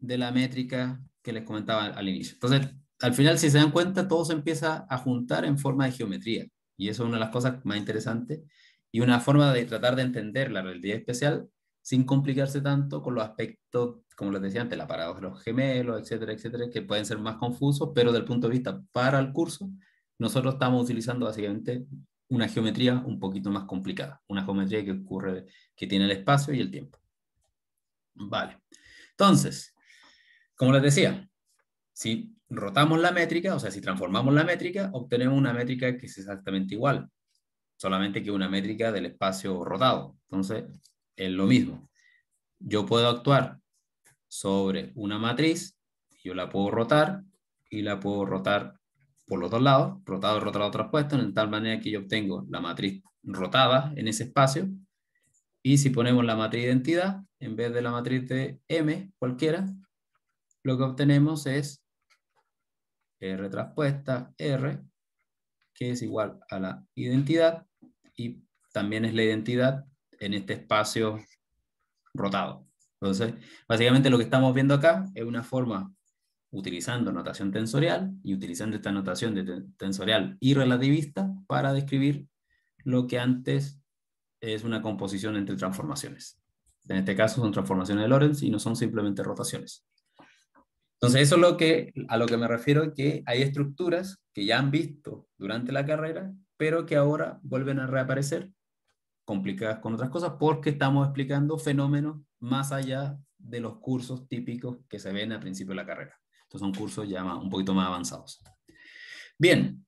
de la métrica que les comentaba al inicio. Entonces al final, si se dan cuenta, todo se empieza a juntar en forma de geometría. Y eso es una de las cosas más interesantes y una forma de tratar de entender la realidad especial sin complicarse tanto con los aspectos, como les decía antes, la paradoja de los gemelos, etcétera, etcétera, que pueden ser más confusos, pero del punto de vista para el curso, nosotros estamos utilizando básicamente una geometría un poquito más complicada, una geometría que ocurre, que tiene el espacio y el tiempo. Vale. Entonces, como les decía, ¿sí? rotamos la métrica, o sea, si transformamos la métrica, obtenemos una métrica que es exactamente igual, solamente que una métrica del espacio rotado. Entonces, es lo mismo. Yo puedo actuar sobre una matriz, yo la puedo rotar y la puedo rotar por los dos lados, rotado, rotado, traspuesto, en tal manera que yo obtengo la matriz rotada en ese espacio. Y si ponemos la matriz de identidad, en vez de la matriz de M cualquiera, lo que obtenemos es R transpuesta R, que es igual a la identidad, y también es la identidad en este espacio rotado. Entonces, básicamente lo que estamos viendo acá es una forma utilizando notación tensorial y utilizando esta notación de tensorial y relativista para describir lo que antes es una composición entre transformaciones. En este caso son transformaciones de Lorentz y no son simplemente rotaciones. Entonces, eso es lo que, a lo que me refiero, que hay estructuras que ya han visto durante la carrera, pero que ahora vuelven a reaparecer, complicadas con otras cosas, porque estamos explicando fenómenos más allá de los cursos típicos que se ven al principio de la carrera. Entonces, son cursos ya un poquito más avanzados. Bien,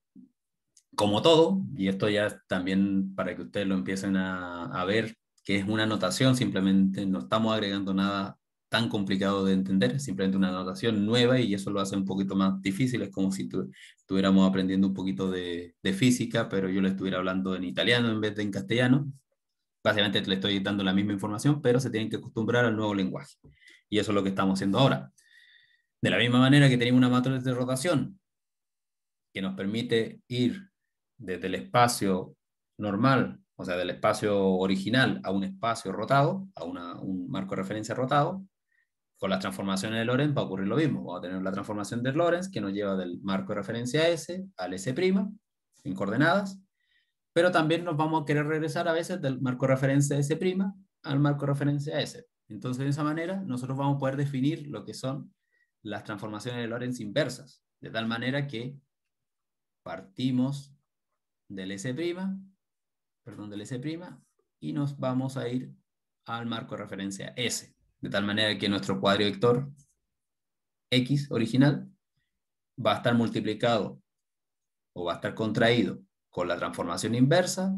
como todo, y esto ya también para que ustedes lo empiecen a, a ver, que es una anotación, simplemente no estamos agregando nada tan complicado de entender, simplemente una notación nueva y eso lo hace un poquito más difícil, es como si estuviéramos aprendiendo un poquito de, física, pero yo le estuviera hablando en italiano en vez de en castellano. Básicamente le estoy dando la misma información, pero se tienen que acostumbrar al nuevo lenguaje. Y eso es lo que estamos haciendo ahora. De la misma manera que tenemos una matriz de rotación que nos permite ir desde el espacio normal, o sea, del espacio original a un espacio rotado, a un marco de referencia rotado, con las transformaciones de Lorentz va a ocurrir lo mismo. Vamos a tener la transformación de Lorentz que nos lleva del marco de referencia S al S' en coordenadas, pero también nos vamos a querer regresar a veces del marco de referencia S' al marco de referencia S. Entonces, de esa manera, nosotros vamos a poder definir lo que son las transformaciones de Lorentz inversas, de tal manera que partimos del S', perdón, del S', y nos vamos a ir al marco de referencia S de tal manera que nuestro cuadrivector X original va a estar multiplicado o va a estar contraído con la transformación inversa,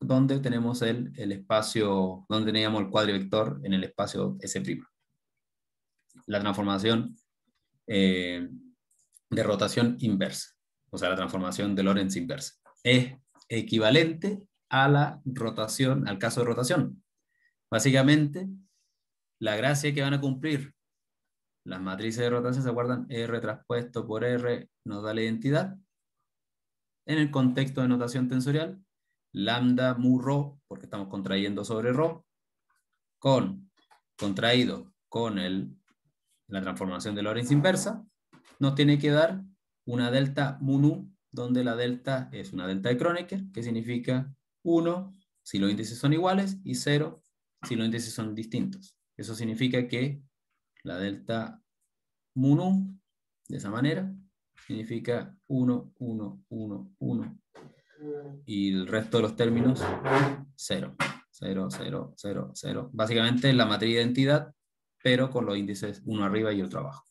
donde tenemos el, espacio, donde teníamos el cuadrivector en el espacio S'. La transformación eh, de rotación inversa, o sea, la transformación de Lorentz inversa, es equivalente a la rotación, al caso de rotación. Básicamente, la gracia que van a cumplir las matrices de rotación se guardan R traspuesto por R nos da la identidad. En el contexto de notación tensorial, lambda mu rho, porque estamos contrayendo sobre rho, con contraído con la transformación de Lorentz inversa, nos tiene que dar una delta mu nu, donde la delta es una delta de Kronecker, que significa 1 si los índices son iguales y 0 si los índices son distintos. Eso significa que la delta mu de esa manera, significa 1, 1, 1, 1. Y el resto de los términos, 0, 0, 0, 0, 0. Básicamente la matriz de identidad, pero con los índices uno arriba y otro abajo.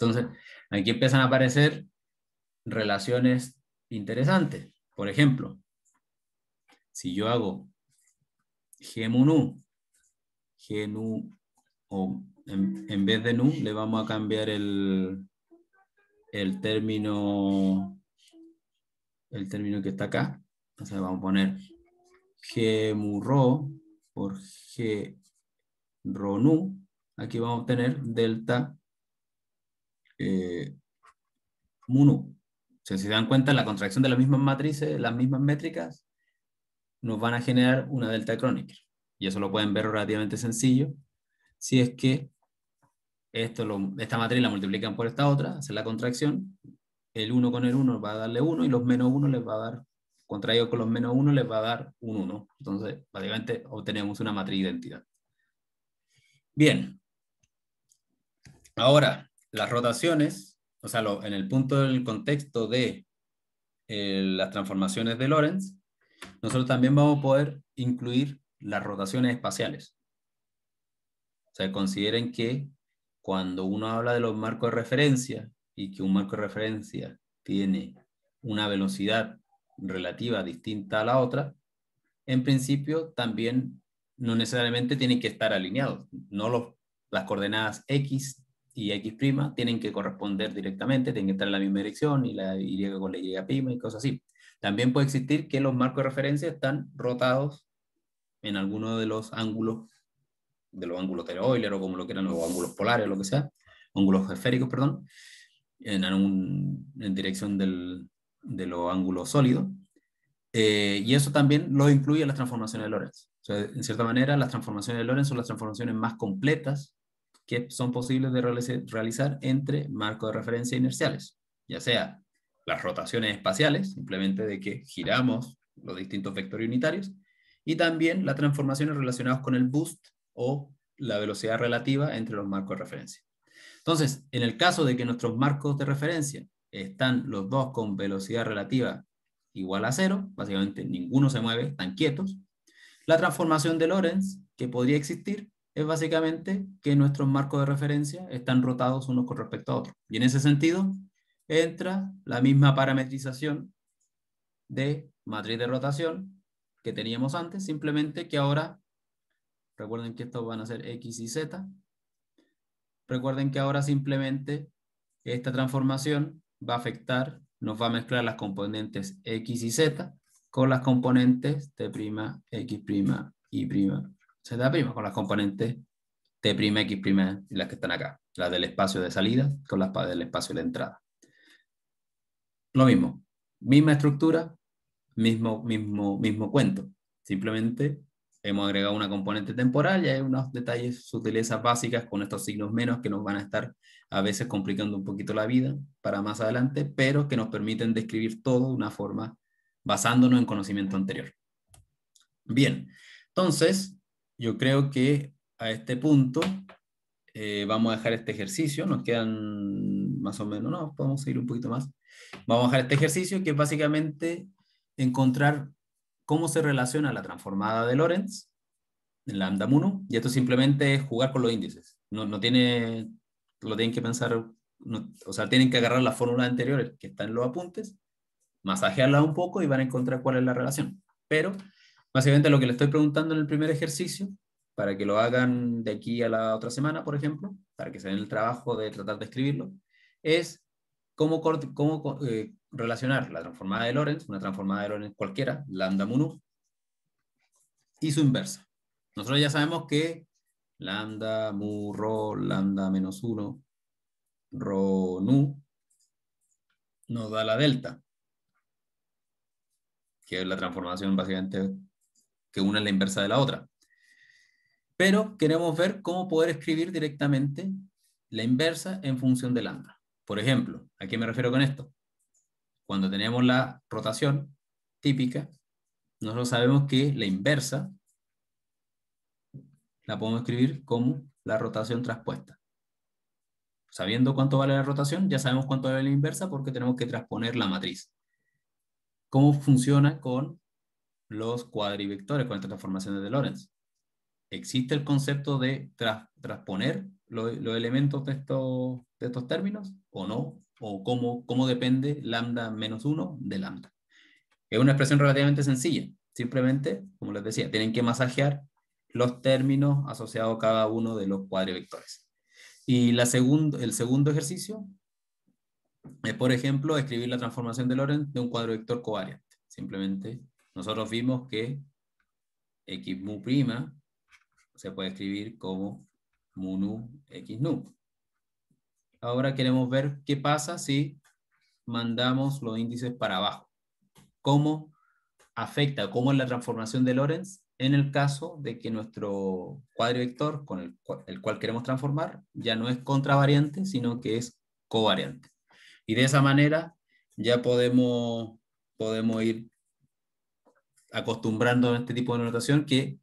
Entonces, aquí empiezan a aparecer relaciones interesantes. Por ejemplo, si yo hago G mu gnu, o en, vez de nu, le vamos a cambiar el, el término el término que está acá. sea, vamos a poner g rho por g nu. Aquí vamos a obtener delta eh, mu nu. O sea, si se dan cuenta, la contracción de las mismas matrices, las mismas métricas, nos van a generar una delta crónica y eso lo pueden ver relativamente sencillo, si es que esto esta matriz la multiplican por esta otra, hacer la contracción, el 1 con el 1 va a darle 1 y los menos 1 les va a dar, contraído con los menos 1 les va a dar un 1. Entonces, básicamente obtenemos una matriz identidad. Bien. Ahora, las rotaciones, o sea, en el punto del contexto de eh, las transformaciones de Lorentz, nosotros también vamos a poder incluir las rotaciones espaciales. O sea, consideren que cuando uno habla de los marcos de referencia y que un marco de referencia tiene una velocidad relativa distinta a la otra, en principio también no necesariamente tienen que estar alineados. No las coordenadas X y X' tienen que corresponder directamente, tienen que estar en la misma dirección y la Y con la Y' y cosas así. También puede existir que los marcos de referencia están rotados en alguno de los ángulos, de los ángulos de o como lo que eran los ángulos polares, lo que sea, ángulos esféricos, perdón, en, dirección del, de los ángulos sólidos. Eh, y eso también lo incluye las transformaciones de Lorentz. en cierta manera, las transformaciones de Lorentz son las transformaciones más completas que son posibles de realizar entre marcos de referencia inerciales, ya sea las rotaciones espaciales, simplemente de que giramos los distintos vectores unitarios, y también las transformaciones relacionadas con el boost o la velocidad relativa entre los marcos de referencia. Entonces, en el caso de que nuestros marcos de referencia están los dos con velocidad relativa igual a cero, básicamente ninguno se mueve, están quietos, la transformación de Lorentz que podría existir es básicamente que nuestros marcos de referencia están rotados unos con respecto a otros. Y en ese sentido, entra la misma parametrización de matriz de rotación que teníamos antes, simplemente que ahora, recuerden que estos van a ser X y Z, recuerden que ahora simplemente esta transformación va a afectar, nos va a mezclar las componentes X y Z con las componentes T', X', Y', Z', con las componentes T', X', Y las que están acá, las del espacio de salida con las del espacio de entrada. Lo mismo, misma estructura, mismo, mismo, mismo cuento. Simplemente hemos agregado una componente temporal y hay unos detalles, sutilezas básicas con estos signos menos que nos van a estar a veces complicando un poquito la vida para más adelante, pero que nos permiten describir todo de una forma basándonos en conocimiento anterior. Bien, entonces yo creo que a este punto eh, vamos a dejar este ejercicio, nos quedan más o menos, no, podemos seguir un poquito más. Vamos a dejar este ejercicio que es básicamente encontrar cómo se relaciona la transformada de Lorentz en lambda 1, y esto simplemente es jugar con los índices. No, no tiene, lo tienen que pensar, o sea, tienen que agarrar las fórmulas anteriores que están en los apuntes, masajearla un poco y van a encontrar cuál es la relación. Pero básicamente lo que le estoy preguntando en el primer ejercicio, para que lo hagan de aquí a la otra semana, por ejemplo, para que se den el trabajo de tratar de escribirlo, es ¿Cómo, eh, relacionar la transformada de Lorentz, una transformada de Lorentz cualquiera, lambda mu nu, y su inversa? Nosotros ya sabemos que lambda mu rho, lambda menos 1, rho nu, nos da la delta, que es la transformación básicamente que una es la inversa de la otra. Pero queremos ver cómo poder escribir directamente la inversa en función de lambda. Por ejemplo, ¿a qué me refiero con esto? Cuando tenemos la rotación típica, nosotros sabemos que la inversa la podemos escribir como la rotación traspuesta. Sabiendo cuánto vale la rotación, ya sabemos cuánto vale la inversa porque tenemos que transponer la matriz. ¿Cómo funciona con los cuadrivectores, con las transformaciones de Lorentz? ¿Existe el concepto de transponer los, los elementos de estos, de estos términos? o no, o cómo, cómo depende lambda menos 1 de lambda. Es una expresión relativamente sencilla. Simplemente, como les decía, tienen que masajear los términos asociados a cada uno de los cuadrivectores. Y la segundo, el segundo ejercicio es, por ejemplo, escribir la transformación de Lorentz de un cuadrivector covariante. Simplemente nosotros vimos que x mu prima se puede escribir como mu nu x nu. Ahora queremos ver qué pasa si mandamos los índices para abajo. ¿Cómo afecta, cómo es la transformación de Lorentz en el caso de que nuestro cuadro vector con el cual, queremos transformar ya no es contravariante, sino que es covariante. Y de esa manera ya podemos, podemos ir acostumbrando a este tipo de notación que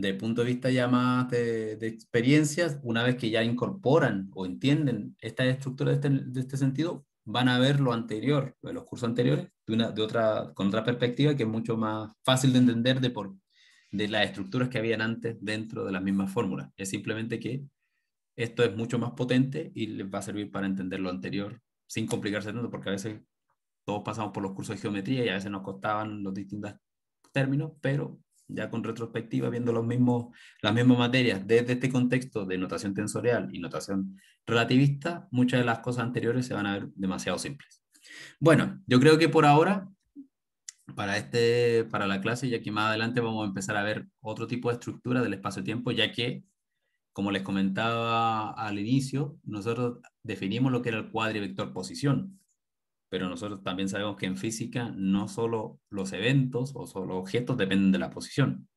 de punto de vista ya más de, experiencias, una vez que ya incorporan o entienden esta estructura de este, este sentido, van a ver lo anterior, los cursos anteriores, de, una, de otra, con otra perspectiva que es mucho más fácil de entender de, por, de las estructuras que habían antes dentro de las mismas fórmulas. Es simplemente que esto es mucho más potente y les va a servir para entender lo anterior sin complicarse tanto, porque a veces todos pasamos por los cursos de geometría y a veces nos costaban los distintos términos, pero ya con retrospectiva, viendo los mismos, las mismas materias desde este contexto de notación tensorial y notación relativista, muchas de las cosas anteriores se van a ver demasiado simples. Bueno, yo creo que por ahora, para, este, para la clase, y aquí más adelante vamos a empezar a ver otro tipo de estructura del espacio-tiempo, ya que, como les comentaba al inicio, nosotros definimos lo que era el cuadrivector posición pero nosotros también sabemos que en física no solo los eventos o solo objetos dependen de la posición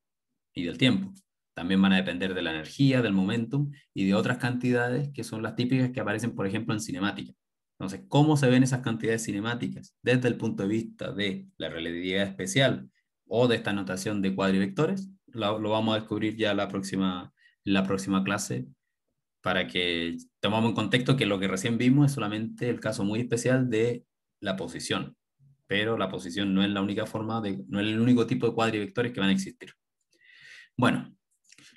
y del tiempo, también van a depender de la energía, del momentum y de otras cantidades que son las típicas que aparecen, por ejemplo, en cinemática. Entonces, ¿cómo se ven esas cantidades cinemáticas desde el punto de vista de la relatividad especial o de esta notación de cuadrivectores? Lo, lo vamos a descubrir ya la próxima, la próxima clase para que tomamos en contexto que lo que recién vimos es solamente el caso muy especial de la posición, pero la posición no es la única forma, de, no es el único tipo de cuadrivectores que van a existir. Bueno,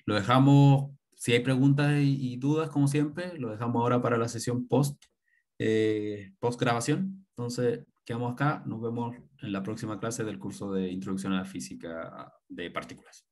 lo dejamos, si hay preguntas y, dudas, como siempre, lo dejamos ahora para la sesión post, eh, post grabación. Entonces, quedamos acá, nos vemos en la próxima clase del curso de Introducción a la Física de Partículas.